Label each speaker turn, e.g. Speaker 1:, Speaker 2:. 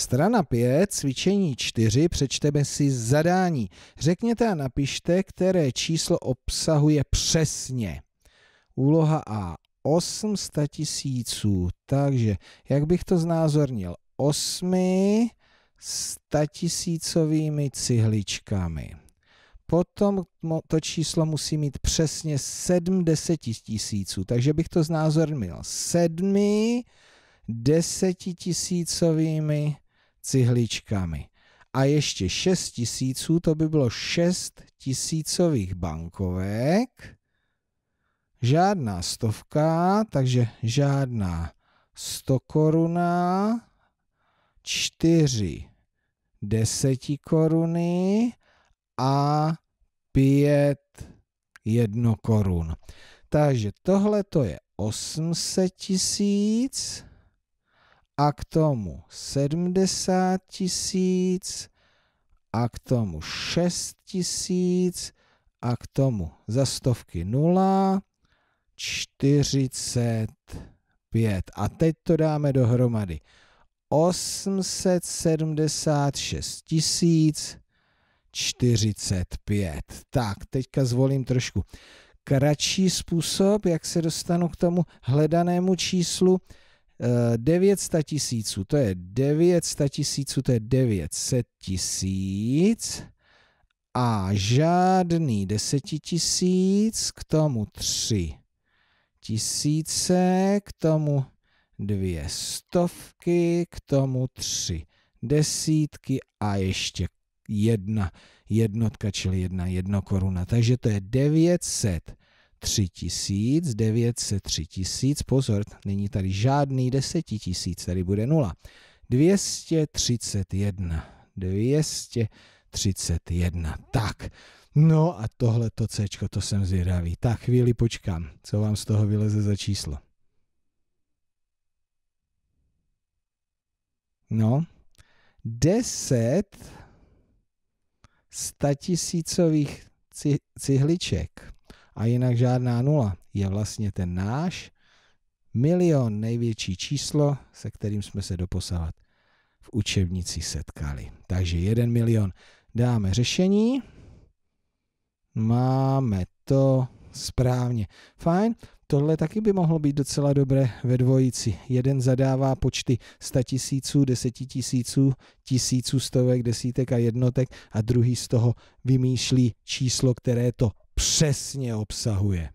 Speaker 1: Strana 5, cvičení 4, přečteme si zadání. Řekněte a napište, které číslo obsahuje přesně. Úloha A. 800 tisíců. Takže, jak bych to znázornil? 8 statisícovými cihličkami. Potom to číslo musí mít přesně 70 tisíců, takže bych to znázornil 7 desetitisícovými cihličkami. A ještě 6 tisíců, to by bylo 6 tisícových bankovek. Žádná stovka, takže žádná 100 koruna, 4 koruny a 5 1 korun. Takže tohle to je 800 tisíc a k tomu 70 tisíc a k tomu 6 tisíc a k tomu za stovky 0, 45. A teď to dáme dohromady. 876 tisíc 45. Tak, teďka zvolím trošku kratší způsob, jak se dostanu k tomu hledanému číslu 900 eh, tisíců, to je 900 tisíců, to je 900 tisíc a žádný desetitisíc, k tomu tři tisíce, k tomu dvě stovky, k tomu tři desítky a ještě jedna jednotka, čili jedna jednokoruna. Takže to je 900 3000, 900, 3000, pozor, není tady žádný 10 desetitisíc, tady bude nula. 231, 231, tak. No a tohle to C, to jsem zvědavý. Tak chvíli počkám, co vám z toho vyleze za číslo. No, 10 statisícových cihliček a jinak žádná nula je vlastně ten náš milion největší číslo, se kterým jsme se doposavat v učebnici setkali. Takže jeden milion dáme řešení. Máme to správně. Fajn, tohle taky by mohlo být docela dobré ve dvojici. Jeden zadává počty 100 tisíců, 10 tisíců, tisíců, stovek, desítek a jednotek a druhý z toho vymýšlí číslo, které to przesnie obsahuje.